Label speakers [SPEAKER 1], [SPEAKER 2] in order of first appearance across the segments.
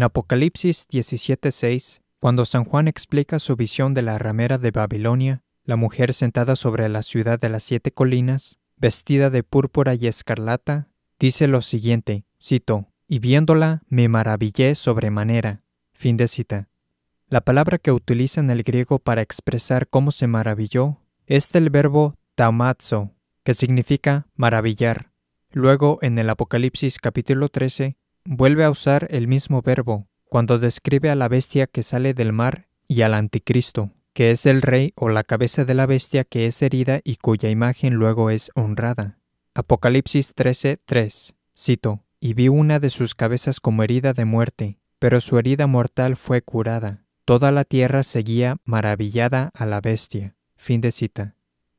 [SPEAKER 1] En Apocalipsis 17:6, cuando San Juan explica su visión de la ramera de Babilonia, la mujer sentada sobre la ciudad de las siete colinas, vestida de púrpura y escarlata, dice lo siguiente, cito, y viéndola me maravillé sobremanera. Fin de cita. La palabra que utiliza en el griego para expresar cómo se maravilló es del verbo taumatzo, que significa maravillar. Luego, en el Apocalipsis capítulo 13, vuelve a usar el mismo verbo cuando describe a la bestia que sale del mar y al anticristo, que es el rey o la cabeza de la bestia que es herida y cuya imagen luego es honrada. Apocalipsis 13:3. Cito, y vi una de sus cabezas como herida de muerte, pero su herida mortal fue curada. Toda la tierra seguía maravillada a la bestia. Fin de cita.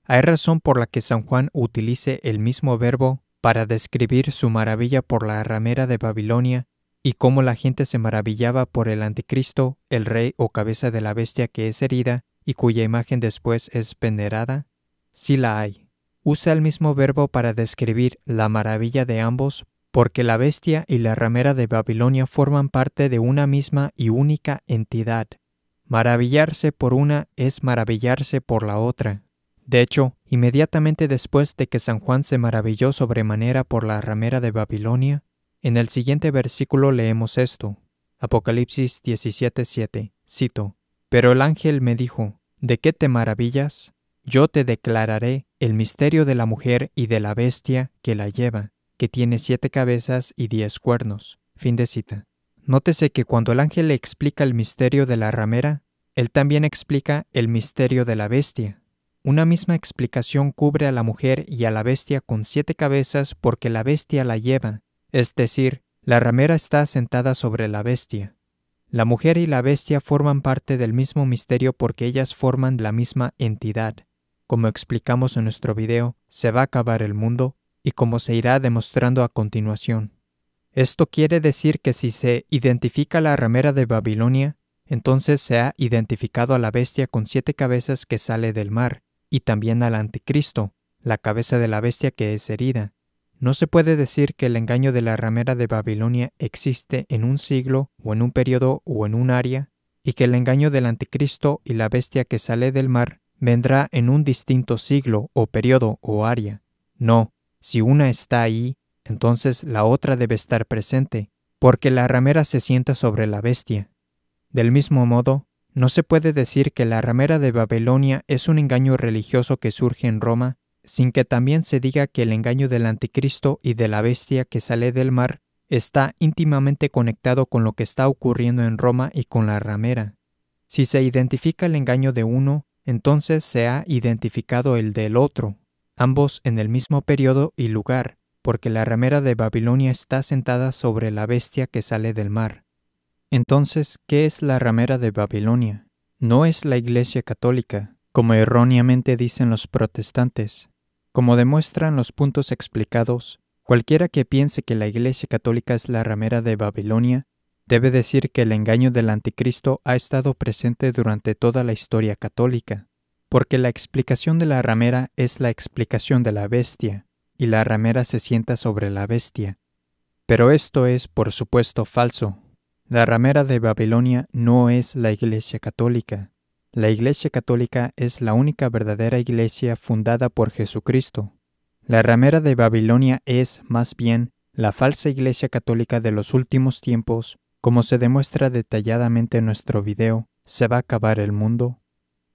[SPEAKER 1] Hay razón por la que San Juan utilice el mismo verbo para describir su maravilla por la ramera de Babilonia y cómo la gente se maravillaba por el anticristo, el rey o cabeza de la bestia que es herida y cuya imagen después es penderada? Sí la hay. Usa el mismo verbo para describir la maravilla de ambos porque la bestia y la ramera de Babilonia forman parte de una misma y única entidad. Maravillarse por una es maravillarse por la otra. De hecho, inmediatamente después de que San Juan se maravilló sobremanera por la ramera de Babilonia, en el siguiente versículo leemos esto. Apocalipsis 17:7. Cito: Pero el ángel me dijo: ¿De qué te maravillas? Yo te declararé el misterio de la mujer y de la bestia que la lleva, que tiene siete cabezas y diez cuernos. Fin de cita. Nótese que cuando el ángel le explica el misterio de la ramera, él también explica el misterio de la bestia. Una misma explicación cubre a la mujer y a la bestia con siete cabezas porque la bestia la lleva, es decir, la ramera está sentada sobre la bestia. La mujer y la bestia forman parte del mismo misterio porque ellas forman la misma entidad. Como explicamos en nuestro video, se va a acabar el mundo y como se irá demostrando a continuación. Esto quiere decir que si se identifica la ramera de Babilonia, entonces se ha identificado a la bestia con siete cabezas que sale del mar, y también al anticristo, la cabeza de la bestia que es herida. No se puede decir que el engaño de la ramera de Babilonia existe en un siglo o en un periodo o en un área, y que el engaño del anticristo y la bestia que sale del mar vendrá en un distinto siglo o periodo o área. No, si una está ahí, entonces la otra debe estar presente, porque la ramera se sienta sobre la bestia. Del mismo modo, no se puede decir que la ramera de Babilonia es un engaño religioso que surge en Roma, sin que también se diga que el engaño del anticristo y de la bestia que sale del mar está íntimamente conectado con lo que está ocurriendo en Roma y con la ramera. Si se identifica el engaño de uno, entonces se ha identificado el del otro, ambos en el mismo periodo y lugar, porque la ramera de Babilonia está sentada sobre la bestia que sale del mar. Entonces, ¿qué es la ramera de Babilonia? No es la Iglesia católica, como erróneamente dicen los protestantes. Como demuestran los puntos explicados, cualquiera que piense que la Iglesia católica es la ramera de Babilonia debe decir que el engaño del anticristo ha estado presente durante toda la historia católica, porque la explicación de la ramera es la explicación de la bestia, y la ramera se sienta sobre la bestia. Pero esto es, por supuesto, falso, la ramera de Babilonia no es la Iglesia Católica. La Iglesia Católica es la única verdadera Iglesia fundada por Jesucristo. La ramera de Babilonia es, más bien, la falsa Iglesia Católica de los últimos tiempos, como se demuestra detalladamente en nuestro video, ¿Se va a acabar el mundo?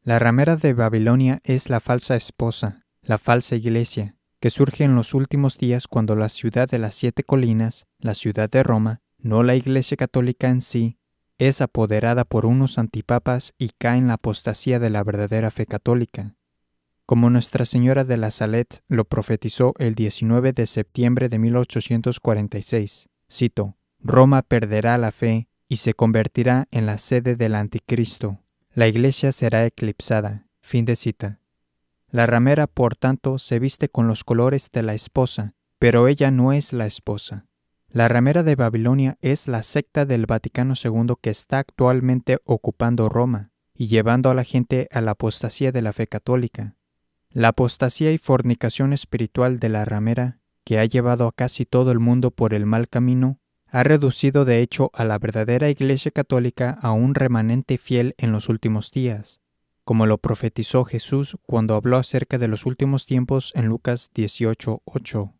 [SPEAKER 1] La ramera de Babilonia es la falsa esposa, la falsa iglesia, que surge en los últimos días cuando la ciudad de las siete colinas, la ciudad de Roma, no la Iglesia Católica en sí, es apoderada por unos antipapas y cae en la apostasía de la verdadera fe católica. Como Nuestra Señora de la Salette lo profetizó el 19 de septiembre de 1846, cito, Roma perderá la fe y se convertirá en la sede del anticristo. La iglesia será eclipsada. Fin de cita. La ramera, por tanto, se viste con los colores de la esposa, pero ella no es la esposa. La ramera de Babilonia es la secta del Vaticano II que está actualmente ocupando Roma y llevando a la gente a la apostasía de la fe católica. La apostasía y fornicación espiritual de la ramera, que ha llevado a casi todo el mundo por el mal camino, ha reducido de hecho a la verdadera Iglesia católica a un remanente fiel en los últimos días, como lo profetizó Jesús cuando habló acerca de los últimos tiempos en Lucas 18:8.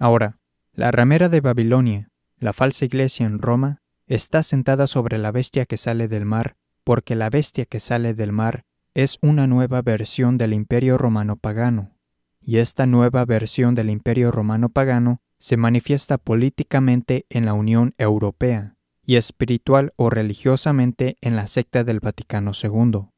[SPEAKER 1] Ahora, la ramera de Babilonia, la falsa iglesia en Roma, está sentada sobre la bestia que sale del mar, porque la bestia que sale del mar es una nueva versión del imperio romano pagano, y esta nueva versión del imperio romano pagano se manifiesta políticamente en la Unión Europea y espiritual o religiosamente en la secta del Vaticano II.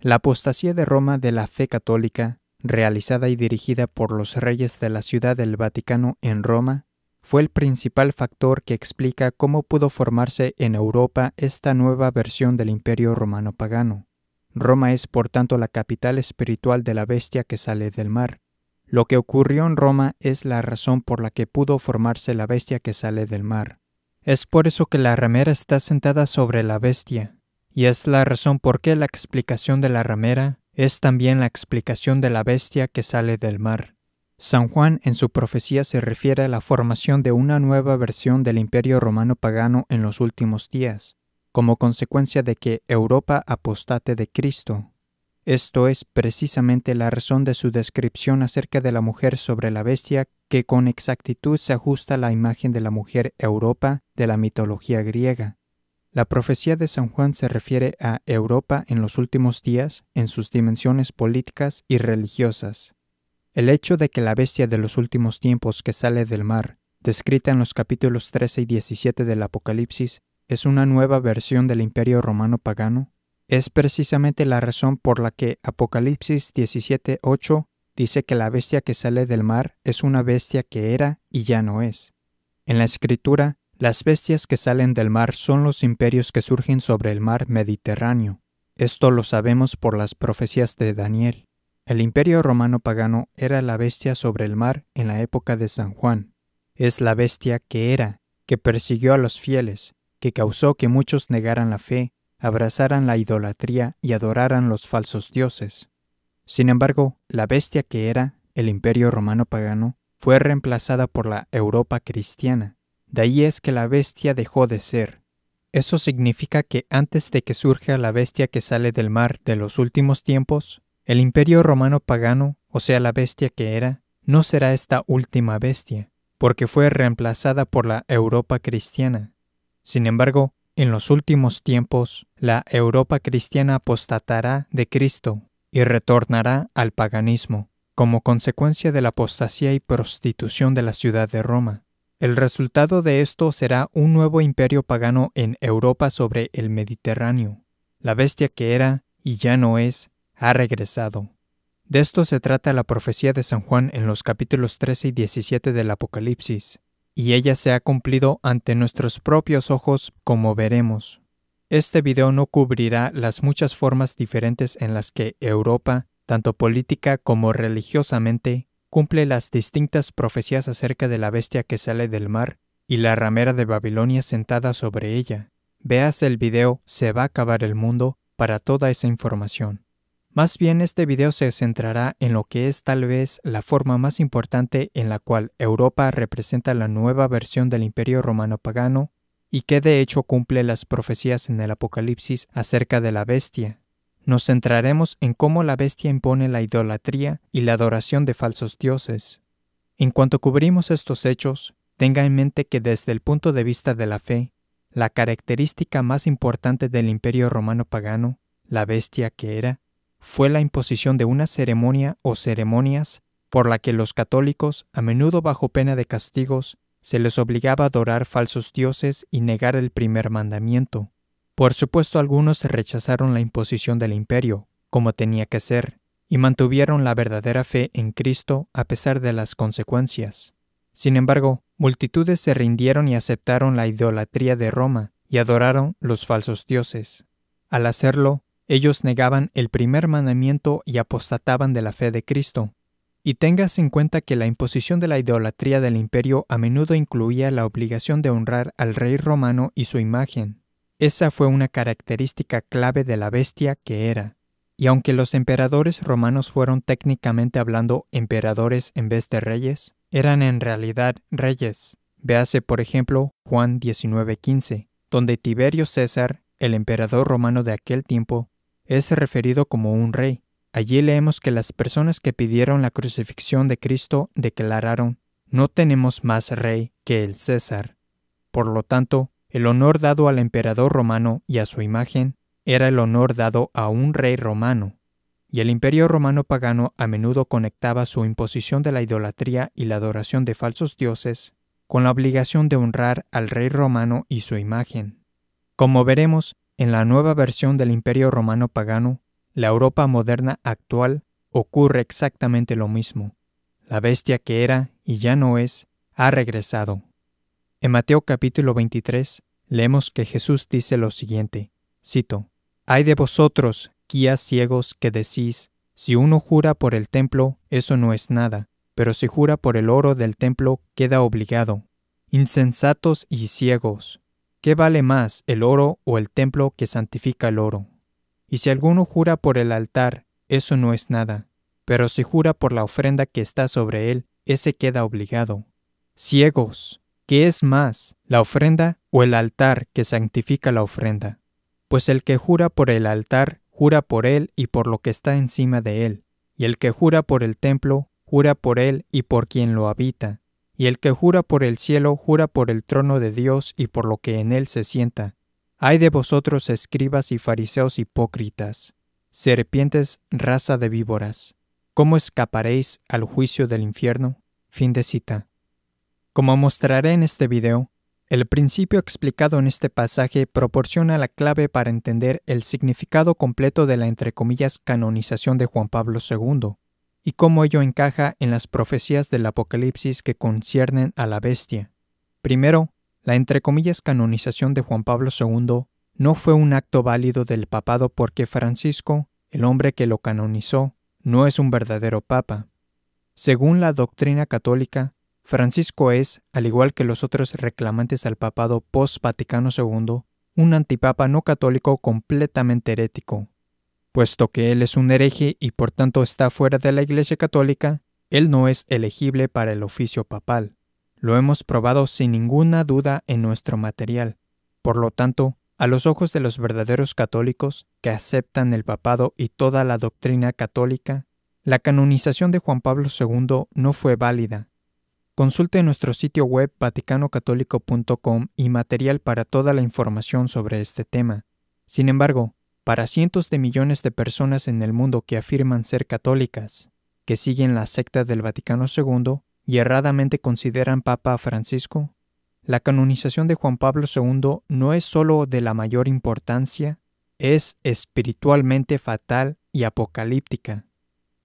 [SPEAKER 1] La apostasía de Roma de la fe católica, realizada y dirigida por los reyes de la ciudad del Vaticano en Roma, fue el principal factor que explica cómo pudo formarse en Europa esta nueva versión del imperio romano pagano. Roma es por tanto la capital espiritual de la bestia que sale del mar. Lo que ocurrió en Roma es la razón por la que pudo formarse la bestia que sale del mar. Es por eso que la ramera está sentada sobre la bestia, y es la razón por qué la explicación de la ramera es también la explicación de la bestia que sale del mar. San Juan en su profecía se refiere a la formación de una nueva versión del imperio romano pagano en los últimos días, como consecuencia de que Europa apostate de Cristo. Esto es precisamente la razón de su descripción acerca de la mujer sobre la bestia, que con exactitud se ajusta a la imagen de la mujer Europa de la mitología griega. La profecía de San Juan se refiere a Europa en los últimos días en sus dimensiones políticas y religiosas. El hecho de que la bestia de los últimos tiempos que sale del mar, descrita en los capítulos 13 y 17 del Apocalipsis, es una nueva versión del imperio romano pagano, es precisamente la razón por la que Apocalipsis 17.8 dice que la bestia que sale del mar es una bestia que era y ya no es. En la escritura, las bestias que salen del mar son los imperios que surgen sobre el mar Mediterráneo. Esto lo sabemos por las profecías de Daniel. El imperio romano pagano era la bestia sobre el mar en la época de San Juan. Es la bestia que era, que persiguió a los fieles, que causó que muchos negaran la fe, abrazaran la idolatría y adoraran los falsos dioses. Sin embargo, la bestia que era, el imperio romano pagano, fue reemplazada por la Europa cristiana. De ahí es que la bestia dejó de ser. Eso significa que antes de que surja la bestia que sale del mar de los últimos tiempos, el imperio romano pagano, o sea la bestia que era, no será esta última bestia, porque fue reemplazada por la Europa cristiana. Sin embargo, en los últimos tiempos, la Europa cristiana apostatará de Cristo y retornará al paganismo, como consecuencia de la apostasía y prostitución de la ciudad de Roma. El resultado de esto será un nuevo imperio pagano en Europa sobre el Mediterráneo. La bestia que era, y ya no es, ha regresado. De esto se trata la profecía de San Juan en los capítulos 13 y 17 del Apocalipsis, y ella se ha cumplido ante nuestros propios ojos como veremos. Este video no cubrirá las muchas formas diferentes en las que Europa, tanto política como religiosamente, cumple las distintas profecías acerca de la bestia que sale del mar y la ramera de Babilonia sentada sobre ella. Veas el video Se va a acabar el mundo para toda esa información. Más bien este video se centrará en lo que es tal vez la forma más importante en la cual Europa representa la nueva versión del imperio romano pagano y que de hecho cumple las profecías en el Apocalipsis acerca de la bestia. Nos centraremos en cómo la bestia impone la idolatría y la adoración de falsos dioses. En cuanto cubrimos estos hechos, tenga en mente que desde el punto de vista de la fe, la característica más importante del imperio romano pagano, la bestia que era, fue la imposición de una ceremonia o ceremonias por la que los católicos, a menudo bajo pena de castigos, se les obligaba a adorar falsos dioses y negar el primer mandamiento. Por supuesto algunos rechazaron la imposición del imperio, como tenía que ser, y mantuvieron la verdadera fe en Cristo a pesar de las consecuencias. Sin embargo, multitudes se rindieron y aceptaron la idolatría de Roma y adoraron los falsos dioses. Al hacerlo, ellos negaban el primer mandamiento y apostataban de la fe de Cristo. Y tengas en cuenta que la imposición de la idolatría del imperio a menudo incluía la obligación de honrar al rey romano y su imagen. Esa fue una característica clave de la bestia que era. Y aunque los emperadores romanos fueron técnicamente hablando emperadores en vez de reyes, eran en realidad reyes. Véase, por ejemplo, Juan 19:15, donde Tiberio César, el emperador romano de aquel tiempo, es referido como un rey. Allí leemos que las personas que pidieron la crucifixión de Cristo declararon, no tenemos más rey que el César. Por lo tanto, el honor dado al emperador romano y a su imagen era el honor dado a un rey romano, y el imperio romano pagano a menudo conectaba su imposición de la idolatría y la adoración de falsos dioses con la obligación de honrar al rey romano y su imagen. Como veremos, en la nueva versión del Imperio Romano Pagano, la Europa moderna actual ocurre exactamente lo mismo. La bestia que era y ya no es, ha regresado. En Mateo capítulo 23 leemos que Jesús dice lo siguiente, cito, Hay de vosotros, guías ciegos, que decís, si uno jura por el templo, eso no es nada, pero si jura por el oro del templo, queda obligado. Insensatos y ciegos, ¿Qué vale más, el oro o el templo que santifica el oro? Y si alguno jura por el altar, eso no es nada, pero si jura por la ofrenda que está sobre él, ese queda obligado. Ciegos, ¿qué es más, la ofrenda o el altar que santifica la ofrenda? Pues el que jura por el altar, jura por él y por lo que está encima de él, y el que jura por el templo, jura por él y por quien lo habita, y el que jura por el cielo, jura por el trono de Dios y por lo que en él se sienta. Ay de vosotros, escribas y fariseos hipócritas, serpientes, raza de víboras, ¿cómo escaparéis al juicio del infierno? Fin de cita. Como mostraré en este video, el principio explicado en este pasaje proporciona la clave para entender el significado completo de la entre comillas canonización de Juan Pablo II y cómo ello encaja en las profecías del Apocalipsis que conciernen a la bestia. Primero, la entre comillas canonización de Juan Pablo II no fue un acto válido del papado porque Francisco, el hombre que lo canonizó, no es un verdadero papa. Según la doctrina católica, Francisco es, al igual que los otros reclamantes al papado post-Vaticano II, un antipapa no católico completamente herético, Puesto que él es un hereje y por tanto está fuera de la Iglesia Católica, él no es elegible para el oficio papal. Lo hemos probado sin ninguna duda en nuestro material. Por lo tanto, a los ojos de los verdaderos católicos que aceptan el papado y toda la doctrina católica, la canonización de Juan Pablo II no fue válida. Consulte nuestro sitio web vaticanocatólico.com y material para toda la información sobre este tema. Sin embargo, para cientos de millones de personas en el mundo que afirman ser católicas, que siguen la secta del Vaticano II y erradamente consideran Papa Francisco, la canonización de Juan Pablo II no es sólo de la mayor importancia, es espiritualmente fatal y apocalíptica.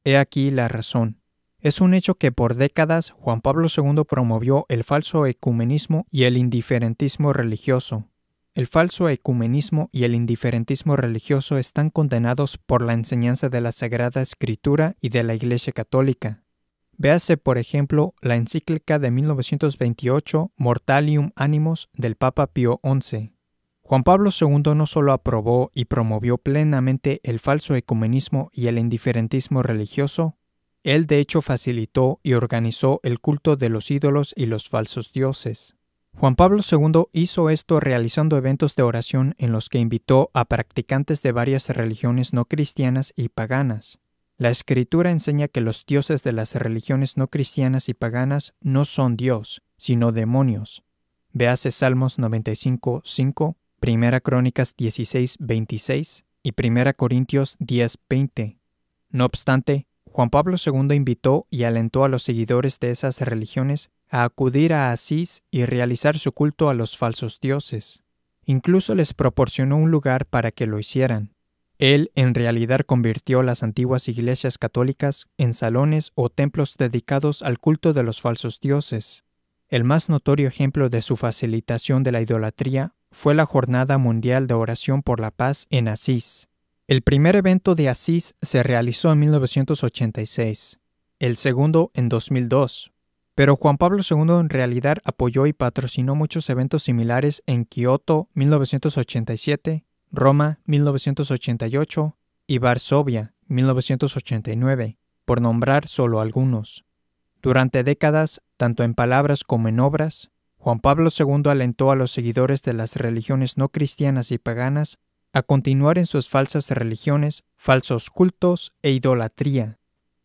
[SPEAKER 1] He aquí la razón. Es un hecho que por décadas Juan Pablo II promovió el falso ecumenismo y el indiferentismo religioso, el falso ecumenismo y el indiferentismo religioso están condenados por la enseñanza de la Sagrada Escritura y de la Iglesia Católica. Véase, por ejemplo, la encíclica de 1928 Mortalium Animos del Papa Pío XI. Juan Pablo II no solo aprobó y promovió plenamente el falso ecumenismo y el indiferentismo religioso, él de hecho facilitó y organizó el culto de los ídolos y los falsos dioses. Juan Pablo II hizo esto realizando eventos de oración en los que invitó a practicantes de varias religiones no cristianas y paganas. La escritura enseña que los dioses de las religiones no cristianas y paganas no son Dios, sino demonios. Véase Salmos 95, 5, Primera Crónicas 16, 26 y Primera Corintios 10, 20. No obstante, Juan Pablo II invitó y alentó a los seguidores de esas religiones a acudir a Asís y realizar su culto a los falsos dioses. Incluso les proporcionó un lugar para que lo hicieran. Él en realidad convirtió las antiguas iglesias católicas en salones o templos dedicados al culto de los falsos dioses. El más notorio ejemplo de su facilitación de la idolatría fue la Jornada Mundial de Oración por la Paz en Asís. El primer evento de Asís se realizó en 1986, el segundo en 2002, pero Juan Pablo II en realidad apoyó y patrocinó muchos eventos similares en Kioto 1987, Roma 1988 y Varsovia 1989, por nombrar solo algunos. Durante décadas, tanto en palabras como en obras, Juan Pablo II alentó a los seguidores de las religiones no cristianas y paganas a continuar en sus falsas religiones, falsos cultos e idolatría.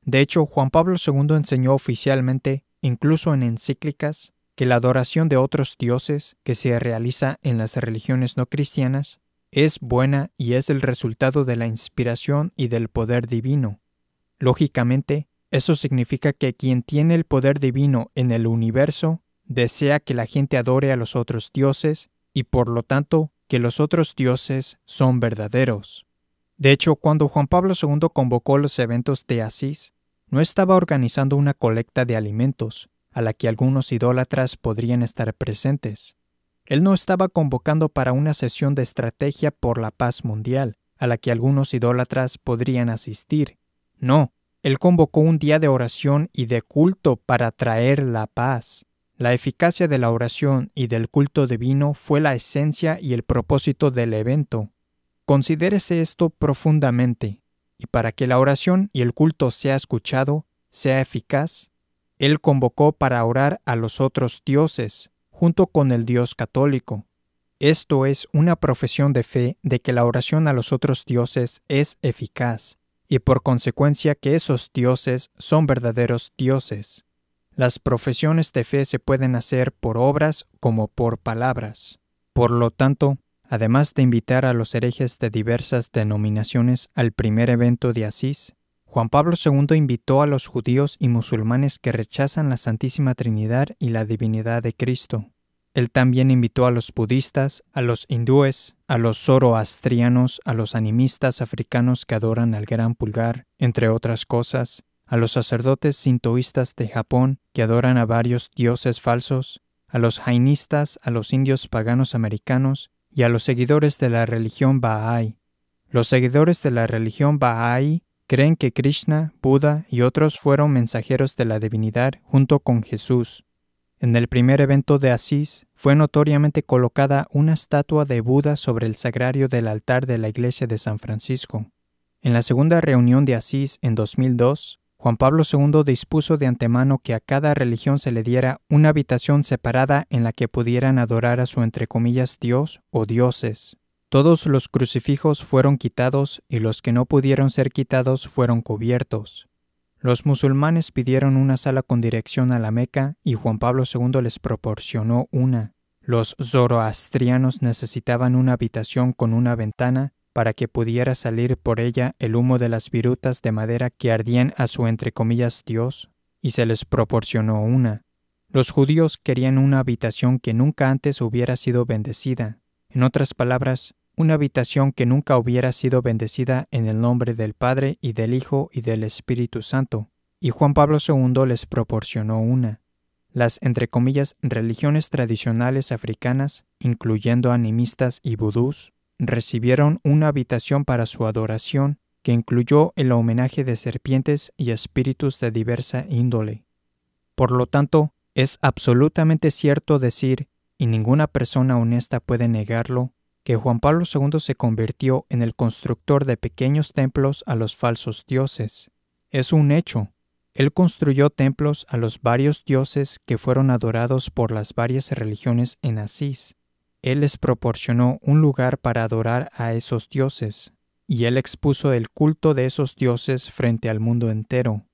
[SPEAKER 1] De hecho, Juan Pablo II enseñó oficialmente incluso en encíclicas, que la adoración de otros dioses que se realiza en las religiones no cristianas es buena y es el resultado de la inspiración y del poder divino. Lógicamente, eso significa que quien tiene el poder divino en el universo desea que la gente adore a los otros dioses y por lo tanto que los otros dioses son verdaderos. De hecho, cuando Juan Pablo II convocó los eventos de Asís, no estaba organizando una colecta de alimentos, a la que algunos idólatras podrían estar presentes. Él no estaba convocando para una sesión de estrategia por la paz mundial, a la que algunos idólatras podrían asistir. No, él convocó un día de oración y de culto para traer la paz. La eficacia de la oración y del culto divino fue la esencia y el propósito del evento. Considérese esto profundamente y para que la oración y el culto sea escuchado, sea eficaz, él convocó para orar a los otros dioses, junto con el Dios católico. Esto es una profesión de fe de que la oración a los otros dioses es eficaz, y por consecuencia que esos dioses son verdaderos dioses. Las profesiones de fe se pueden hacer por obras como por palabras. Por lo tanto, además de invitar a los herejes de diversas denominaciones al primer evento de Asís, Juan Pablo II invitó a los judíos y musulmanes que rechazan la Santísima Trinidad y la divinidad de Cristo. Él también invitó a los budistas, a los hindúes, a los zoroastrianos, a los animistas africanos que adoran al gran pulgar, entre otras cosas, a los sacerdotes sintoístas de Japón que adoran a varios dioses falsos, a los jainistas, a los indios paganos americanos y a los seguidores de la religión Bahá'í. Los seguidores de la religión Bahá'í creen que Krishna, Buda y otros fueron mensajeros de la divinidad junto con Jesús. En el primer evento de Asís fue notoriamente colocada una estatua de Buda sobre el sagrario del altar de la iglesia de San Francisco. En la segunda reunión de Asís en 2002, Juan Pablo II dispuso de antemano que a cada religión se le diera una habitación separada en la que pudieran adorar a su entre comillas Dios o dioses. Todos los crucifijos fueron quitados y los que no pudieron ser quitados fueron cubiertos. Los musulmanes pidieron una sala con dirección a la Meca y Juan Pablo II les proporcionó una. Los zoroastrianos necesitaban una habitación con una ventana para que pudiera salir por ella el humo de las virutas de madera que ardían a su entre comillas Dios, y se les proporcionó una. Los judíos querían una habitación que nunca antes hubiera sido bendecida, en otras palabras, una habitación que nunca hubiera sido bendecida en el nombre del Padre y del Hijo y del Espíritu Santo, y Juan Pablo II les proporcionó una. Las, entre comillas, religiones tradicionales africanas, incluyendo animistas y vudús, recibieron una habitación para su adoración que incluyó el homenaje de serpientes y espíritus de diversa índole. Por lo tanto, es absolutamente cierto decir, y ninguna persona honesta puede negarlo, que Juan Pablo II se convirtió en el constructor de pequeños templos a los falsos dioses. Es un hecho. Él construyó templos a los varios dioses que fueron adorados por las varias religiones en Asís. Él les proporcionó un lugar para adorar a esos dioses, y Él expuso el culto de esos dioses frente al mundo entero.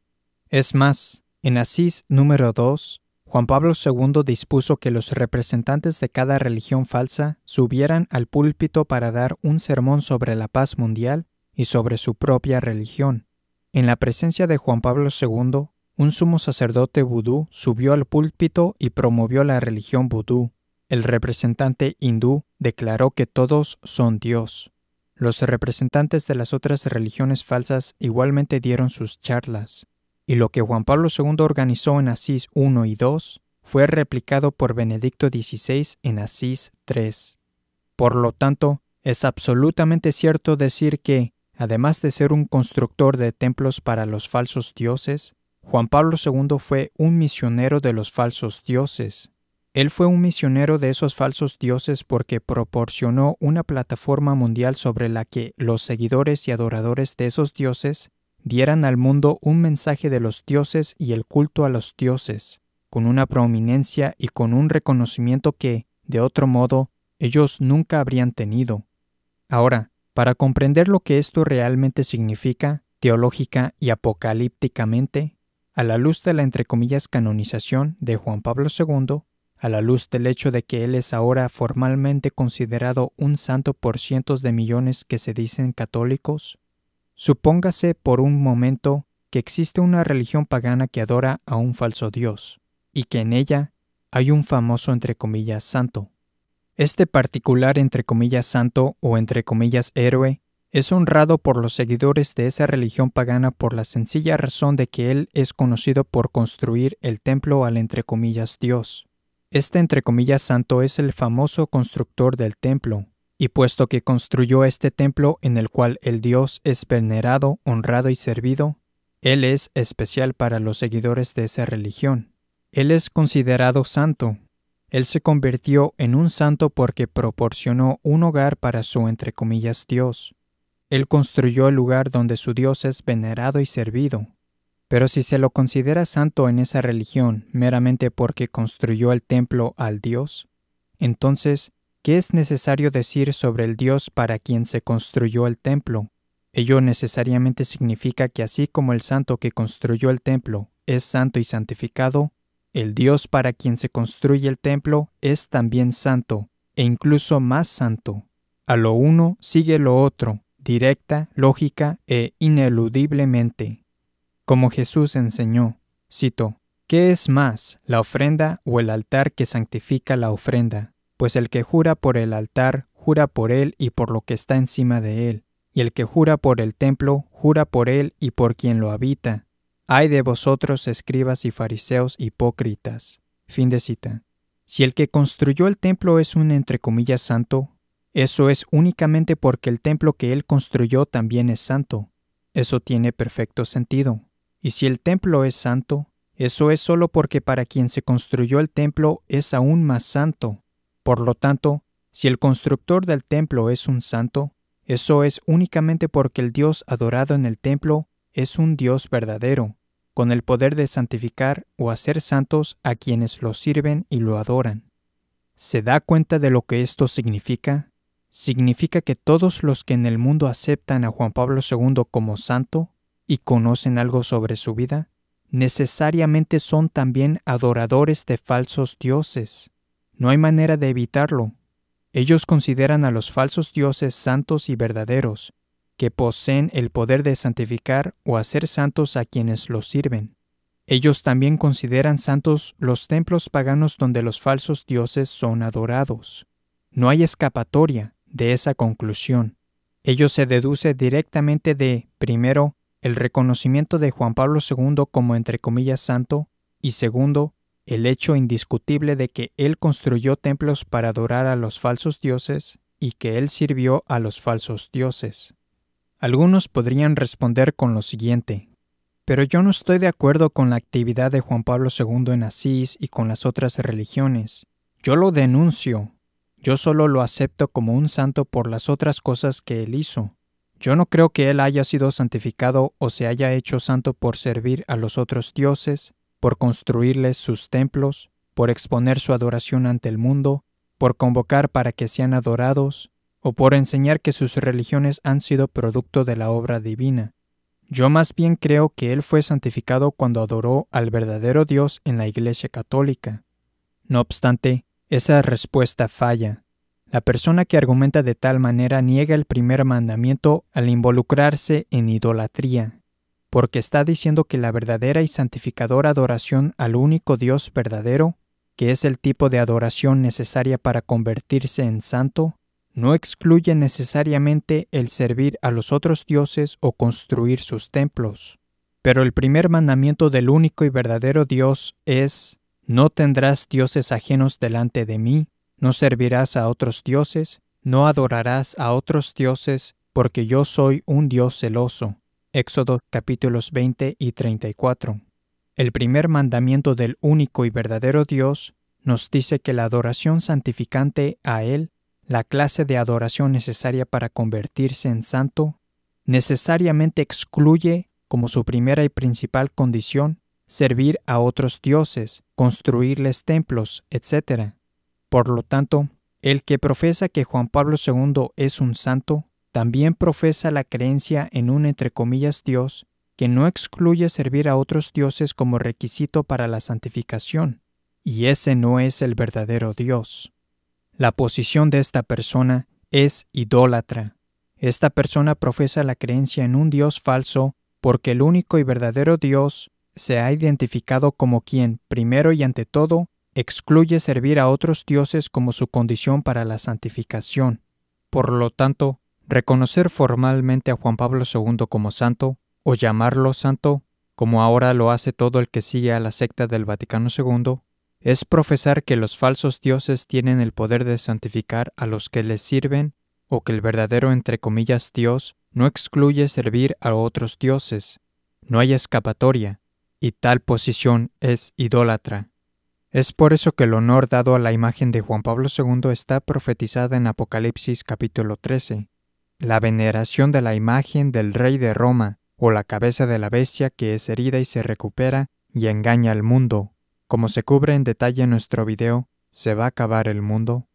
[SPEAKER 1] Es más, en Asís número 2, Juan Pablo II dispuso que los representantes de cada religión falsa subieran al púlpito para dar un sermón sobre la paz mundial y sobre su propia religión. En la presencia de Juan Pablo II, un sumo sacerdote vudú subió al púlpito y promovió la religión vudú. El representante hindú declaró que todos son Dios. Los representantes de las otras religiones falsas igualmente dieron sus charlas, y lo que Juan Pablo II organizó en Asís I y II fue replicado por Benedicto XVI en Asís III. Por lo tanto, es absolutamente cierto decir que, además de ser un constructor de templos para los falsos dioses, Juan Pablo II fue un misionero de los falsos dioses, él fue un misionero de esos falsos dioses porque proporcionó una plataforma mundial sobre la que los seguidores y adoradores de esos dioses dieran al mundo un mensaje de los dioses y el culto a los dioses, con una prominencia y con un reconocimiento que, de otro modo, ellos nunca habrían tenido. Ahora, para comprender lo que esto realmente significa, teológica y apocalípticamente, a la luz de la entre comillas canonización de Juan Pablo II, a la luz del hecho de que él es ahora formalmente considerado un santo por cientos de millones que se dicen católicos? Supóngase por un momento que existe una religión pagana que adora a un falso Dios, y que en ella hay un famoso entre comillas santo. Este particular entre comillas santo o entre comillas héroe es honrado por los seguidores de esa religión pagana por la sencilla razón de que él es conocido por construir el templo al entre comillas Dios. Este entre comillas santo es el famoso constructor del templo, y puesto que construyó este templo en el cual el Dios es venerado, honrado y servido, Él es especial para los seguidores de esa religión. Él es considerado santo. Él se convirtió en un santo porque proporcionó un hogar para su entre comillas Dios. Él construyó el lugar donde su Dios es venerado y servido. Pero si se lo considera santo en esa religión meramente porque construyó el templo al Dios, entonces, ¿qué es necesario decir sobre el Dios para quien se construyó el templo? Ello necesariamente significa que así como el santo que construyó el templo es santo y santificado, el Dios para quien se construye el templo es también santo, e incluso más santo. A lo uno sigue lo otro, directa, lógica e ineludiblemente como Jesús enseñó, cito, ¿Qué es más, la ofrenda o el altar que santifica la ofrenda? Pues el que jura por el altar, jura por él y por lo que está encima de él, y el que jura por el templo, jura por él y por quien lo habita. Ay de vosotros, escribas y fariseos hipócritas. Fin de cita. Si el que construyó el templo es un entre comillas santo, eso es únicamente porque el templo que él construyó también es santo. Eso tiene perfecto sentido. Y si el templo es santo, eso es solo porque para quien se construyó el templo es aún más santo. Por lo tanto, si el constructor del templo es un santo, eso es únicamente porque el Dios adorado en el templo es un Dios verdadero, con el poder de santificar o hacer santos a quienes lo sirven y lo adoran. ¿Se da cuenta de lo que esto significa? Significa que todos los que en el mundo aceptan a Juan Pablo II como santo y conocen algo sobre su vida, necesariamente son también adoradores de falsos dioses. No hay manera de evitarlo. Ellos consideran a los falsos dioses santos y verdaderos, que poseen el poder de santificar o hacer santos a quienes los sirven. Ellos también consideran santos los templos paganos donde los falsos dioses son adorados. No hay escapatoria de esa conclusión. Ello se deduce directamente de, primero, el reconocimiento de Juan Pablo II como entre comillas santo y segundo, el hecho indiscutible de que él construyó templos para adorar a los falsos dioses y que él sirvió a los falsos dioses. Algunos podrían responder con lo siguiente, pero yo no estoy de acuerdo con la actividad de Juan Pablo II en Asís y con las otras religiones. Yo lo denuncio. Yo solo lo acepto como un santo por las otras cosas que él hizo. Yo no creo que él haya sido santificado o se haya hecho santo por servir a los otros dioses, por construirles sus templos, por exponer su adoración ante el mundo, por convocar para que sean adorados, o por enseñar que sus religiones han sido producto de la obra divina. Yo más bien creo que él fue santificado cuando adoró al verdadero Dios en la Iglesia católica. No obstante, esa respuesta falla. La persona que argumenta de tal manera niega el primer mandamiento al involucrarse en idolatría, porque está diciendo que la verdadera y santificadora adoración al único Dios verdadero, que es el tipo de adoración necesaria para convertirse en santo, no excluye necesariamente el servir a los otros dioses o construir sus templos. Pero el primer mandamiento del único y verdadero Dios es, No tendrás dioses ajenos delante de mí, no servirás a otros dioses, no adorarás a otros dioses, porque yo soy un Dios celoso. Éxodo capítulos 20 y 34. El primer mandamiento del único y verdadero Dios nos dice que la adoración santificante a Él, la clase de adoración necesaria para convertirse en santo, necesariamente excluye, como su primera y principal condición, servir a otros dioses, construirles templos, etc. Por lo tanto, el que profesa que Juan Pablo II es un santo, también profesa la creencia en un entre comillas Dios que no excluye servir a otros dioses como requisito para la santificación, y ese no es el verdadero Dios. La posición de esta persona es idólatra. Esta persona profesa la creencia en un Dios falso porque el único y verdadero Dios se ha identificado como quien, primero y ante todo, excluye servir a otros dioses como su condición para la santificación. Por lo tanto, reconocer formalmente a Juan Pablo II como santo, o llamarlo santo, como ahora lo hace todo el que sigue a la secta del Vaticano II, es profesar que los falsos dioses tienen el poder de santificar a los que les sirven, o que el verdadero entre comillas Dios no excluye servir a otros dioses. No hay escapatoria, y tal posición es idólatra. Es por eso que el honor dado a la imagen de Juan Pablo II está profetizada en Apocalipsis capítulo 13. La veneración de la imagen del rey de Roma, o la cabeza de la bestia que es herida y se recupera y engaña al mundo, como se cubre en detalle en nuestro video, ¿se va a acabar el mundo?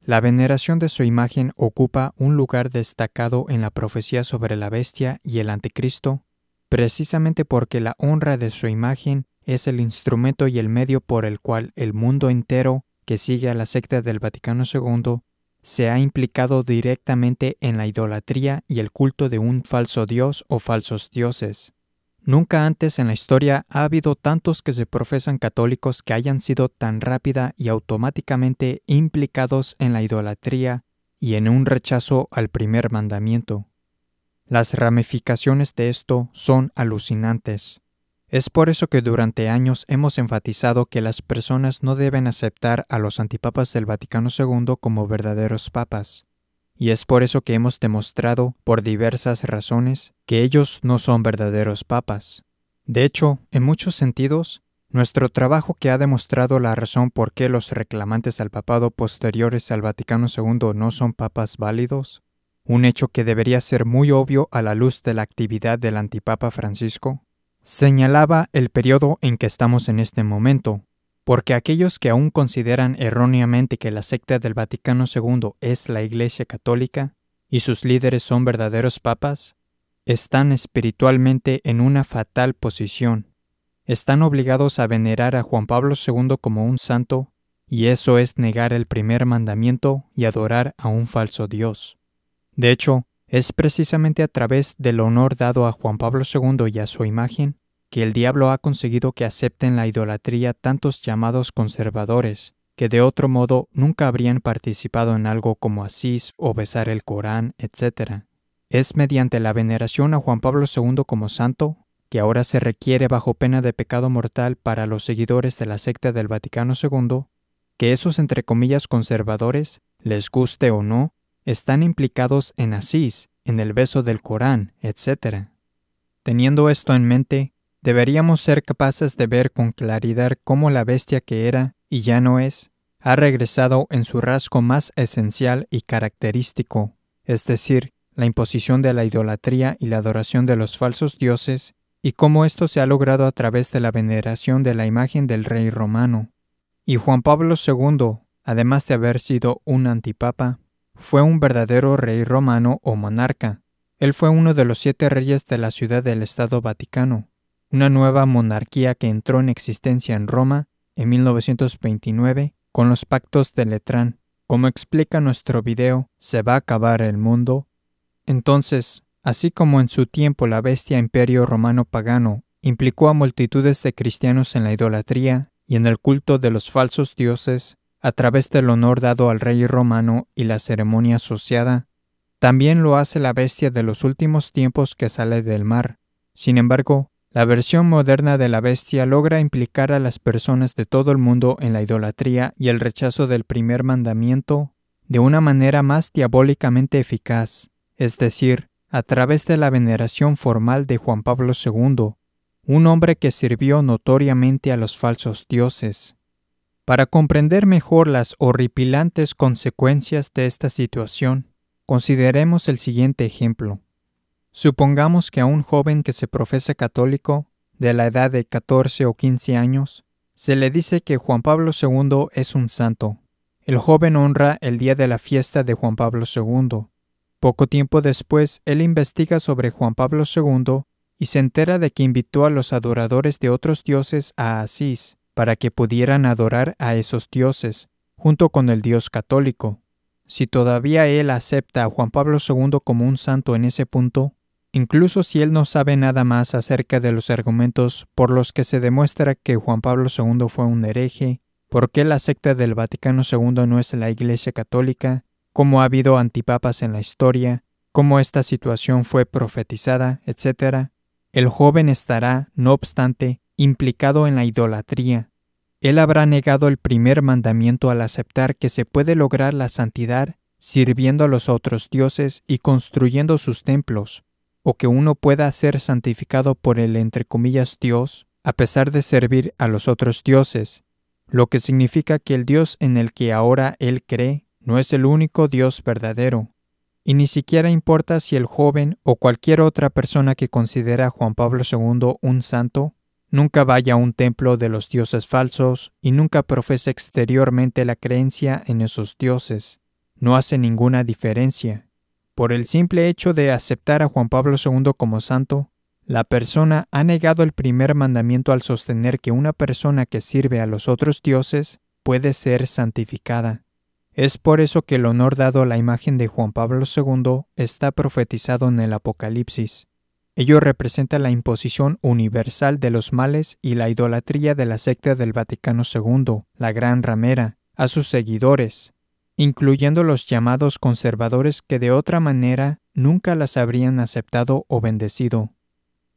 [SPEAKER 1] La veneración de su imagen ocupa un lugar destacado en la profecía sobre la bestia y el anticristo, precisamente porque la honra de su imagen es el instrumento y el medio por el cual el mundo entero que sigue a la secta del Vaticano II se ha implicado directamente en la idolatría y el culto de un falso dios o falsos dioses. Nunca antes en la historia ha habido tantos que se profesan católicos que hayan sido tan rápida y automáticamente implicados en la idolatría y en un rechazo al primer mandamiento. Las ramificaciones de esto son alucinantes. Es por eso que durante años hemos enfatizado que las personas no deben aceptar a los antipapas del Vaticano II como verdaderos papas. Y es por eso que hemos demostrado, por diversas razones, que ellos no son verdaderos papas. De hecho, en muchos sentidos, nuestro trabajo que ha demostrado la razón por qué los reclamantes al papado posteriores al Vaticano II no son papas válidos, un hecho que debería ser muy obvio a la luz de la actividad del antipapa Francisco, Señalaba el periodo en que estamos en este momento, porque aquellos que aún consideran erróneamente que la secta del Vaticano II es la Iglesia Católica y sus líderes son verdaderos papas, están espiritualmente en una fatal posición. Están obligados a venerar a Juan Pablo II como un santo, y eso es negar el primer mandamiento y adorar a un falso Dios. De hecho, es precisamente a través del honor dado a Juan Pablo II y a su imagen que el diablo ha conseguido que acepten la idolatría tantos llamados conservadores, que de otro modo nunca habrían participado en algo como asís o besar el Corán, etc. Es mediante la veneración a Juan Pablo II como santo que ahora se requiere bajo pena de pecado mortal para los seguidores de la secta del Vaticano II, que esos entre comillas conservadores, les guste o no, están implicados en Asís, en el beso del Corán, etc. Teniendo esto en mente, deberíamos ser capaces de ver con claridad cómo la bestia que era y ya no es, ha regresado en su rasgo más esencial y característico, es decir, la imposición de la idolatría y la adoración de los falsos dioses, y cómo esto se ha logrado a través de la veneración de la imagen del rey romano. Y Juan Pablo II, además de haber sido un antipapa, fue un verdadero rey romano o monarca. Él fue uno de los siete reyes de la ciudad del Estado Vaticano, una nueva monarquía que entró en existencia en Roma en 1929 con los pactos de Letrán. Como explica nuestro video, se va a acabar el mundo. Entonces, así como en su tiempo la bestia imperio romano pagano implicó a multitudes de cristianos en la idolatría y en el culto de los falsos dioses, a través del honor dado al rey romano y la ceremonia asociada, también lo hace la bestia de los últimos tiempos que sale del mar. Sin embargo, la versión moderna de la bestia logra implicar a las personas de todo el mundo en la idolatría y el rechazo del primer mandamiento de una manera más diabólicamente eficaz, es decir, a través de la veneración formal de Juan Pablo II, un hombre que sirvió notoriamente a los falsos dioses. Para comprender mejor las horripilantes consecuencias de esta situación, consideremos el siguiente ejemplo. Supongamos que a un joven que se profesa católico, de la edad de 14 o 15 años, se le dice que Juan Pablo II es un santo. El joven honra el día de la fiesta de Juan Pablo II. Poco tiempo después, él investiga sobre Juan Pablo II y se entera de que invitó a los adoradores de otros dioses a Asís, para que pudieran adorar a esos dioses, junto con el Dios católico. Si todavía él acepta a Juan Pablo II como un santo en ese punto, incluso si él no sabe nada más acerca de los argumentos por los que se demuestra que Juan Pablo II fue un hereje, por qué la secta del Vaticano II no es la Iglesia Católica, cómo ha habido antipapas en la historia, cómo esta situación fue profetizada, etc., el joven estará, no obstante, implicado en la idolatría. Él habrá negado el primer mandamiento al aceptar que se puede lograr la santidad sirviendo a los otros dioses y construyendo sus templos, o que uno pueda ser santificado por el entre comillas Dios a pesar de servir a los otros dioses, lo que significa que el Dios en el que ahora él cree no es el único Dios verdadero. Y ni siquiera importa si el joven o cualquier otra persona que considera a Juan Pablo II un santo Nunca vaya a un templo de los dioses falsos y nunca profese exteriormente la creencia en esos dioses. No hace ninguna diferencia. Por el simple hecho de aceptar a Juan Pablo II como santo, la persona ha negado el primer mandamiento al sostener que una persona que sirve a los otros dioses puede ser santificada. Es por eso que el honor dado a la imagen de Juan Pablo II está profetizado en el Apocalipsis. Ello representa la imposición universal de los males y la idolatría de la secta del Vaticano II, la Gran Ramera, a sus seguidores, incluyendo los llamados conservadores que de otra manera nunca las habrían aceptado o bendecido.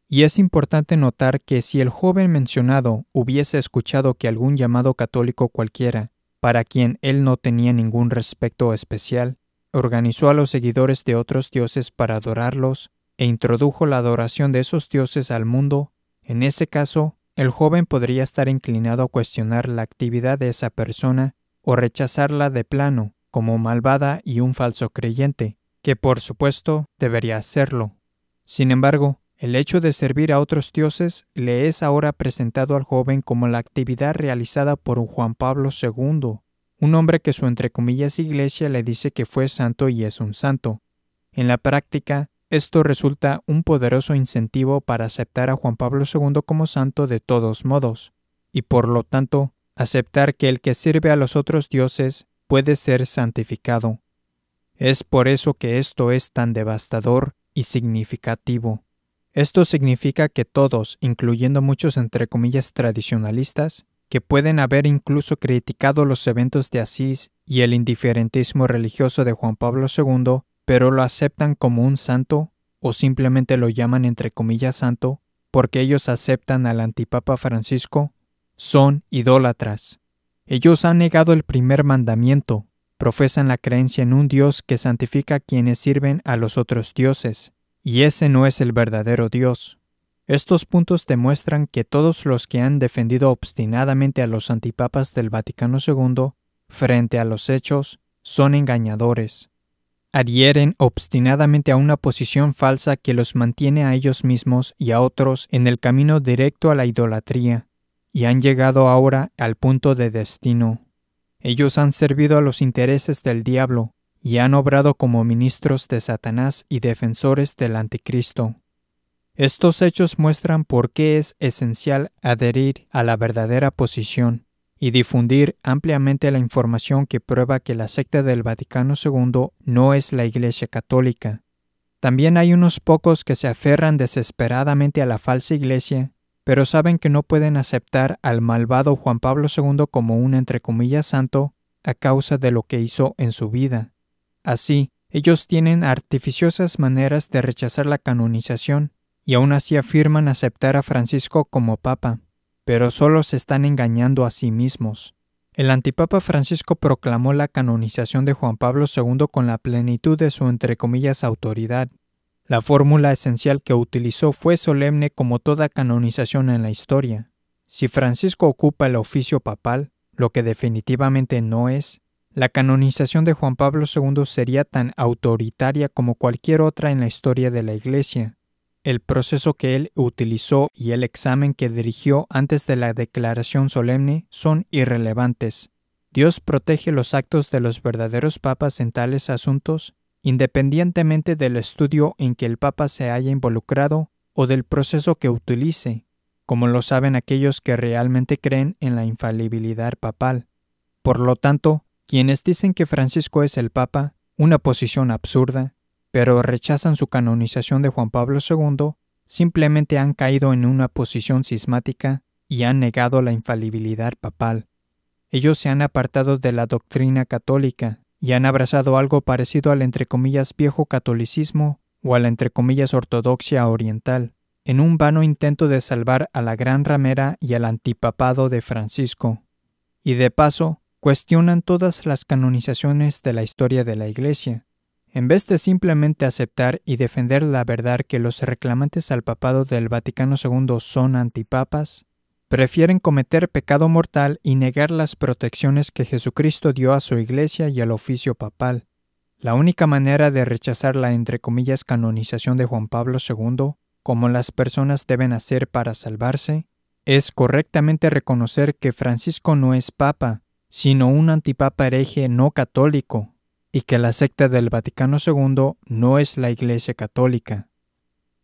[SPEAKER 1] Y es importante notar que si el joven mencionado hubiese escuchado que algún llamado católico cualquiera, para quien él no tenía ningún respeto especial, organizó a los seguidores de otros dioses para adorarlos, e introdujo la adoración de esos dioses al mundo, en ese caso, el joven podría estar inclinado a cuestionar la actividad de esa persona o rechazarla de plano como malvada y un falso creyente, que por supuesto debería hacerlo. Sin embargo, el hecho de servir a otros dioses le es ahora presentado al joven como la actividad realizada por un Juan Pablo II, un hombre que su entre comillas iglesia le dice que fue santo y es un santo. En la práctica, esto resulta un poderoso incentivo para aceptar a Juan Pablo II como santo de todos modos, y por lo tanto, aceptar que el que sirve a los otros dioses puede ser santificado. Es por eso que esto es tan devastador y significativo. Esto significa que todos, incluyendo muchos entre comillas tradicionalistas, que pueden haber incluso criticado los eventos de Asís y el indiferentismo religioso de Juan Pablo II, pero lo aceptan como un santo o simplemente lo llaman entre comillas santo porque ellos aceptan al antipapa Francisco, son idólatras. Ellos han negado el primer mandamiento, profesan la creencia en un Dios que santifica a quienes sirven a los otros dioses, y ese no es el verdadero Dios. Estos puntos demuestran que todos los que han defendido obstinadamente a los antipapas del Vaticano II frente a los hechos son engañadores adhieren obstinadamente a una posición falsa que los mantiene a ellos mismos y a otros en el camino directo a la idolatría, y han llegado ahora al punto de destino. Ellos han servido a los intereses del diablo y han obrado como ministros de Satanás y defensores del anticristo. Estos hechos muestran por qué es esencial adherir a la verdadera posición, y difundir ampliamente la información que prueba que la secta del Vaticano II no es la Iglesia Católica. También hay unos pocos que se aferran desesperadamente a la falsa Iglesia, pero saben que no pueden aceptar al malvado Juan Pablo II como un entre comillas santo a causa de lo que hizo en su vida. Así, ellos tienen artificiosas maneras de rechazar la canonización, y aún así afirman aceptar a Francisco como papa pero solo se están engañando a sí mismos. El antipapa Francisco proclamó la canonización de Juan Pablo II con la plenitud de su entre comillas autoridad. La fórmula esencial que utilizó fue solemne como toda canonización en la historia. Si Francisco ocupa el oficio papal, lo que definitivamente no es, la canonización de Juan Pablo II sería tan autoritaria como cualquier otra en la historia de la Iglesia el proceso que él utilizó y el examen que dirigió antes de la declaración solemne son irrelevantes. Dios protege los actos de los verdaderos papas en tales asuntos, independientemente del estudio en que el papa se haya involucrado o del proceso que utilice, como lo saben aquellos que realmente creen en la infalibilidad papal. Por lo tanto, quienes dicen que Francisco es el papa, una posición absurda, pero rechazan su canonización de Juan Pablo II, simplemente han caído en una posición cismática y han negado la infalibilidad papal. Ellos se han apartado de la doctrina católica y han abrazado algo parecido al entre comillas viejo catolicismo o a la entre comillas ortodoxia oriental, en un vano intento de salvar a la gran ramera y al antipapado de Francisco. Y de paso, cuestionan todas las canonizaciones de la historia de la Iglesia, en vez de simplemente aceptar y defender la verdad que los reclamantes al papado del Vaticano II son antipapas, prefieren cometer pecado mortal y negar las protecciones que Jesucristo dio a su iglesia y al oficio papal. La única manera de rechazar la entre comillas canonización de Juan Pablo II, como las personas deben hacer para salvarse, es correctamente reconocer que Francisco no es papa, sino un antipapa hereje no católico, y que la secta del Vaticano II no es la Iglesia Católica.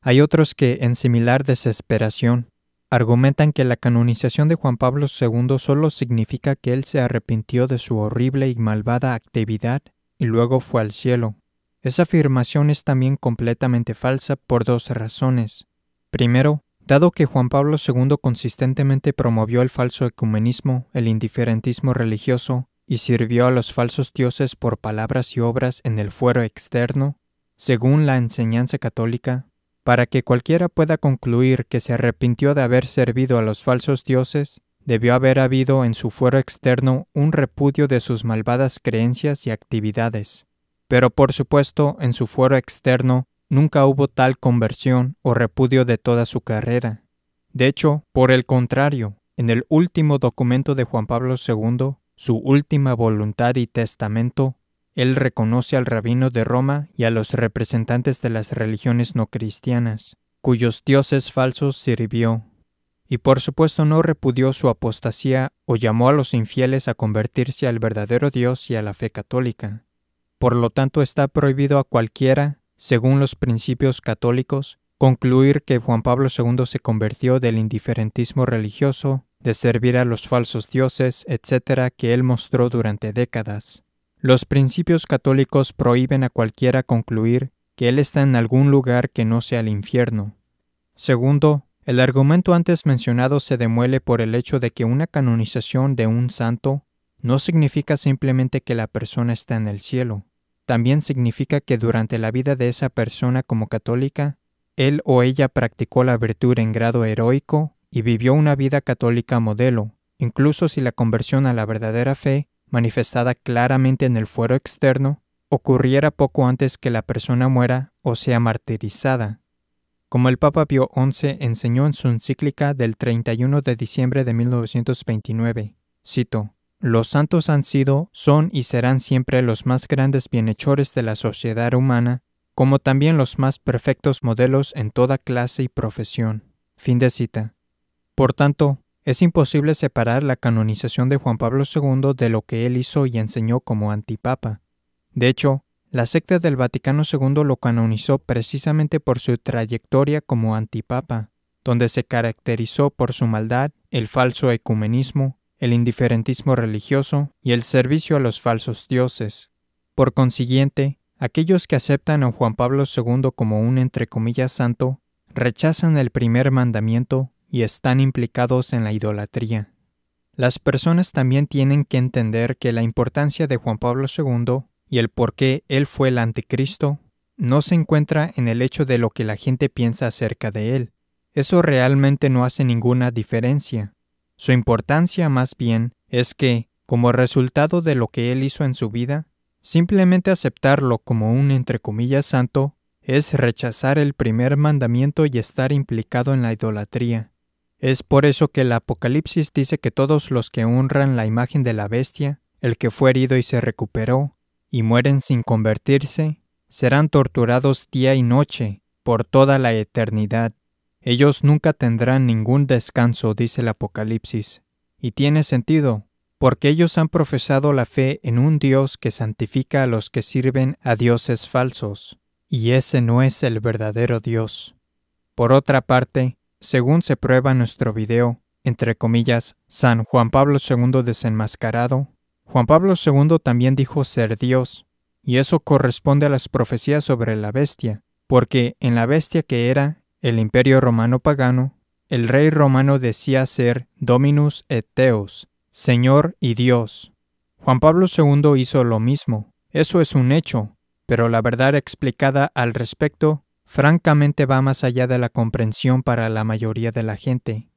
[SPEAKER 1] Hay otros que, en similar desesperación, argumentan que la canonización de Juan Pablo II solo significa que él se arrepintió de su horrible y malvada actividad y luego fue al cielo. Esa afirmación es también completamente falsa por dos razones. Primero, dado que Juan Pablo II consistentemente promovió el falso ecumenismo, el indiferentismo religioso y sirvió a los falsos dioses por palabras y obras en el fuero externo, según la enseñanza católica, para que cualquiera pueda concluir que se arrepintió de haber servido a los falsos dioses, debió haber habido en su fuero externo un repudio de sus malvadas creencias y actividades. Pero por supuesto, en su fuero externo nunca hubo tal conversión o repudio de toda su carrera. De hecho, por el contrario, en el último documento de Juan Pablo II, su última voluntad y testamento, él reconoce al rabino de Roma y a los representantes de las religiones no cristianas, cuyos dioses falsos sirvió, y por supuesto no repudió su apostasía o llamó a los infieles a convertirse al verdadero Dios y a la fe católica. Por lo tanto está prohibido a cualquiera, según los principios católicos, concluir que Juan Pablo II se convirtió del indiferentismo religioso de servir a los falsos dioses, etc., que él mostró durante décadas. Los principios católicos prohíben a cualquiera concluir que él está en algún lugar que no sea el infierno. Segundo, el argumento antes mencionado se demuele por el hecho de que una canonización de un santo no significa simplemente que la persona está en el cielo, también significa que durante la vida de esa persona como católica, él o ella practicó la virtud en grado heroico y vivió una vida católica modelo, incluso si la conversión a la verdadera fe, manifestada claramente en el fuero externo, ocurriera poco antes que la persona muera o sea martirizada. Como el Papa Pío XI enseñó en su encíclica del 31 de diciembre de 1929, cito, Los santos han sido, son y serán siempre los más grandes bienhechores de la sociedad humana, como también los más perfectos modelos en toda clase y profesión. Fin de cita. Por tanto, es imposible separar la canonización de Juan Pablo II de lo que él hizo y enseñó como antipapa. De hecho, la secta del Vaticano II lo canonizó precisamente por su trayectoria como antipapa, donde se caracterizó por su maldad, el falso ecumenismo, el indiferentismo religioso y el servicio a los falsos dioses. Por consiguiente, aquellos que aceptan a Juan Pablo II como un entre comillas santo, rechazan el primer mandamiento y están implicados en la idolatría. Las personas también tienen que entender que la importancia de Juan Pablo II y el por qué él fue el anticristo no se encuentra en el hecho de lo que la gente piensa acerca de él. Eso realmente no hace ninguna diferencia. Su importancia más bien es que, como resultado de lo que él hizo en su vida, simplemente aceptarlo como un entre comillas santo es rechazar el primer mandamiento y estar implicado en la idolatría. Es por eso que el Apocalipsis dice que todos los que honran la imagen de la bestia, el que fue herido y se recuperó, y mueren sin convertirse, serán torturados día y noche por toda la eternidad. Ellos nunca tendrán ningún descanso, dice el Apocalipsis. Y tiene sentido, porque ellos han profesado la fe en un Dios que santifica a los que sirven a dioses falsos, y ese no es el verdadero Dios. Por otra parte, según se prueba en nuestro video, entre comillas, San Juan Pablo II desenmascarado, Juan Pablo II también dijo ser Dios, y eso corresponde a las profecías sobre la bestia, porque en la bestia que era el imperio romano pagano, el rey romano decía ser Dominus et Deus, Señor y Dios. Juan Pablo II hizo lo mismo, eso es un hecho, pero la verdad explicada al respecto francamente va más allá de la comprensión para la mayoría de la gente.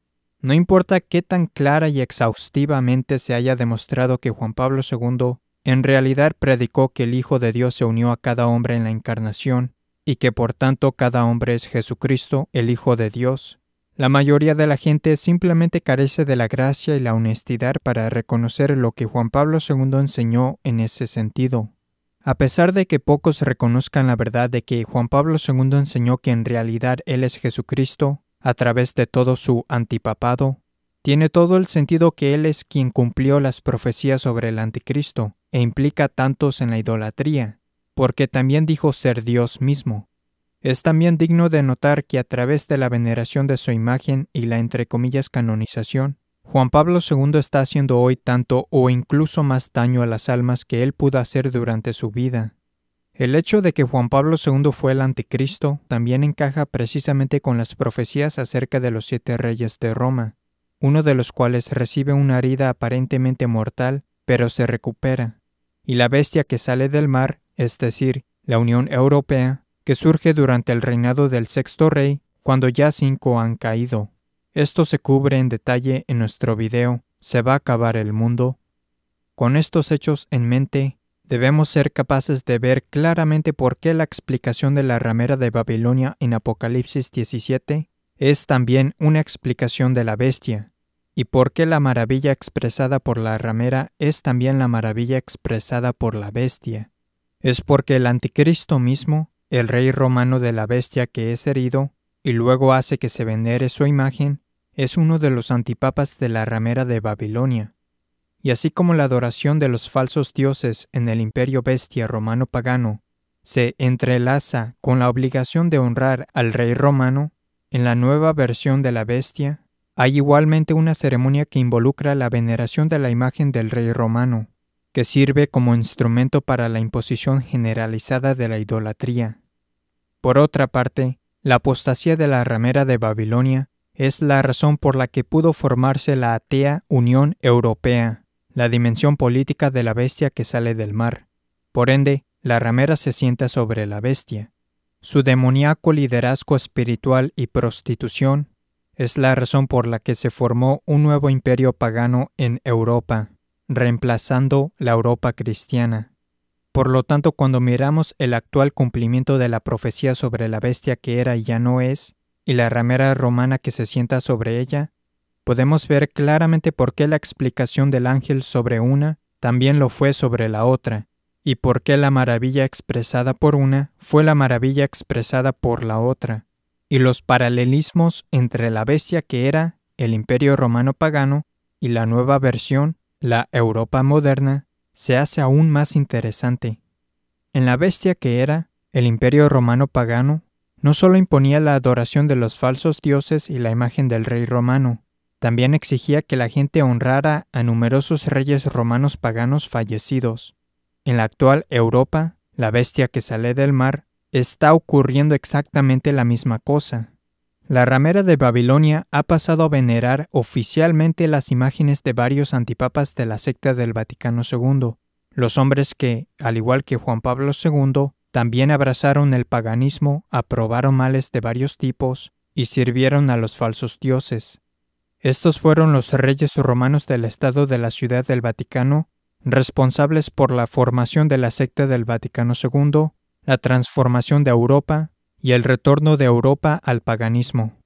[SPEAKER 1] No importa qué tan clara y exhaustivamente se haya demostrado que Juan Pablo II en realidad predicó que el Hijo de Dios se unió a cada hombre en la encarnación, y que por tanto cada hombre es Jesucristo, el Hijo de Dios, la mayoría de la gente simplemente carece de la gracia y la honestidad para reconocer lo que Juan Pablo II enseñó en ese sentido. A pesar de que pocos reconozcan la verdad de que Juan Pablo II enseñó que en realidad Él es Jesucristo, a través de todo su antipapado, tiene todo el sentido que Él es quien cumplió las profecías sobre el anticristo e implica tantos en la idolatría, porque también dijo ser Dios mismo. Es también digno de notar que a través de la veneración de su imagen y la entre comillas canonización, Juan Pablo II está haciendo hoy tanto o incluso más daño a las almas que él pudo hacer durante su vida. El hecho de que Juan Pablo II fue el anticristo también encaja precisamente con las profecías acerca de los siete reyes de Roma, uno de los cuales recibe una herida aparentemente mortal, pero se recupera, y la bestia que sale del mar, es decir, la Unión Europea, que surge durante el reinado del sexto rey, cuando ya cinco han caído. Esto se cubre en detalle en nuestro video ¿Se va a acabar el mundo? Con estos hechos en mente, debemos ser capaces de ver claramente por qué la explicación de la ramera de Babilonia en Apocalipsis 17 es también una explicación de la bestia, y por qué la maravilla expresada por la ramera es también la maravilla expresada por la bestia. Es porque el anticristo mismo, el rey romano de la bestia que es herido, y luego hace que se venere su imagen, es uno de los antipapas de la ramera de Babilonia. Y así como la adoración de los falsos dioses en el imperio bestia romano pagano se entrelaza con la obligación de honrar al rey romano, en la nueva versión de la bestia hay igualmente una ceremonia que involucra la veneración de la imagen del rey romano, que sirve como instrumento para la imposición generalizada de la idolatría. Por otra parte, la apostasía de la ramera de Babilonia es la razón por la que pudo formarse la atea Unión Europea, la dimensión política de la bestia que sale del mar. Por ende, la ramera se sienta sobre la bestia. Su demoníaco liderazgo espiritual y prostitución es la razón por la que se formó un nuevo imperio pagano en Europa, reemplazando la Europa cristiana. Por lo tanto, cuando miramos el actual cumplimiento de la profecía sobre la bestia que era y ya no es, y la ramera romana que se sienta sobre ella, podemos ver claramente por qué la explicación del ángel sobre una también lo fue sobre la otra, y por qué la maravilla expresada por una fue la maravilla expresada por la otra, y los paralelismos entre la bestia que era el imperio romano pagano y la nueva versión, la Europa moderna, se hace aún más interesante. En la bestia que era, el imperio romano pagano no solo imponía la adoración de los falsos dioses y la imagen del rey romano, también exigía que la gente honrara a numerosos reyes romanos paganos fallecidos. En la actual Europa, la bestia que sale del mar, está ocurriendo exactamente la misma cosa. La ramera de Babilonia ha pasado a venerar oficialmente las imágenes de varios antipapas de la secta del Vaticano II, los hombres que, al igual que Juan Pablo II, también abrazaron el paganismo, aprobaron males de varios tipos y sirvieron a los falsos dioses. Estos fueron los reyes romanos del estado de la ciudad del Vaticano, responsables por la formación de la secta del Vaticano II, la transformación de Europa y el retorno de Europa al paganismo.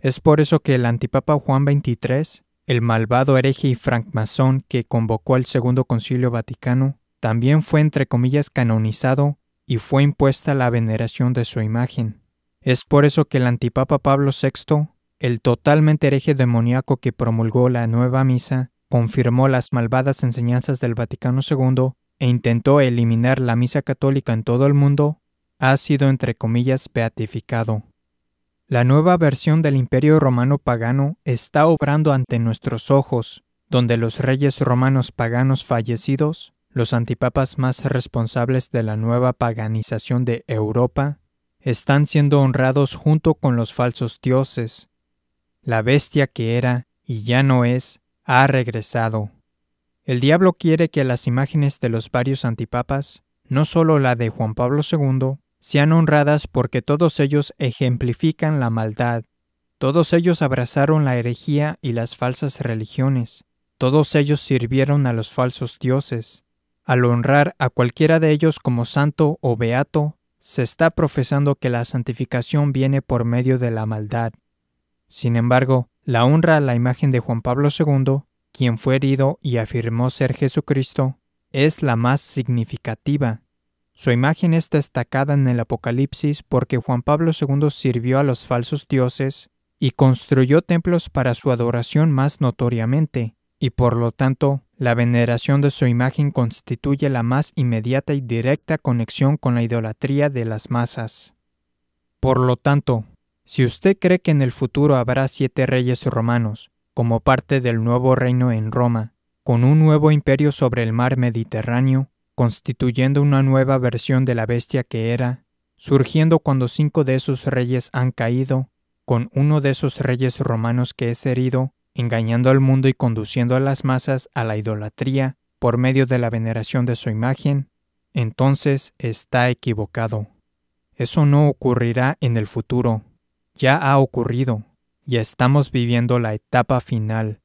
[SPEAKER 1] Es por eso que el antipapa Juan XXIII, el malvado hereje y francmasón que convocó al Segundo Concilio Vaticano, también fue entre comillas canonizado y fue impuesta la veneración de su imagen. Es por eso que el antipapa Pablo VI, el totalmente hereje demoníaco que promulgó la nueva misa, confirmó las malvadas enseñanzas del Vaticano II e intentó eliminar la misa católica en todo el mundo, ha sido entre comillas beatificado. La nueva versión del Imperio Romano pagano está obrando ante nuestros ojos, donde los reyes romanos paganos fallecidos, los antipapas más responsables de la nueva paganización de Europa, están siendo honrados junto con los falsos dioses. La bestia que era y ya no es, ha regresado. El diablo quiere que las imágenes de los varios antipapas, no solo la de Juan Pablo II, sean honradas porque todos ellos ejemplifican la maldad. Todos ellos abrazaron la herejía y las falsas religiones. Todos ellos sirvieron a los falsos dioses. Al honrar a cualquiera de ellos como santo o beato, se está profesando que la santificación viene por medio de la maldad. Sin embargo, la honra a la imagen de Juan Pablo II, quien fue herido y afirmó ser Jesucristo, es la más significativa, su imagen es destacada en el Apocalipsis porque Juan Pablo II sirvió a los falsos dioses y construyó templos para su adoración más notoriamente, y por lo tanto, la veneración de su imagen constituye la más inmediata y directa conexión con la idolatría de las masas. Por lo tanto, si usted cree que en el futuro habrá siete reyes romanos, como parte del nuevo reino en Roma, con un nuevo imperio sobre el mar Mediterráneo, constituyendo una nueva versión de la bestia que era, surgiendo cuando cinco de esos reyes han caído, con uno de esos reyes romanos que es herido, engañando al mundo y conduciendo a las masas a la idolatría por medio de la veneración de su imagen, entonces está equivocado. Eso no ocurrirá en el futuro, ya ha ocurrido, y estamos viviendo la etapa final.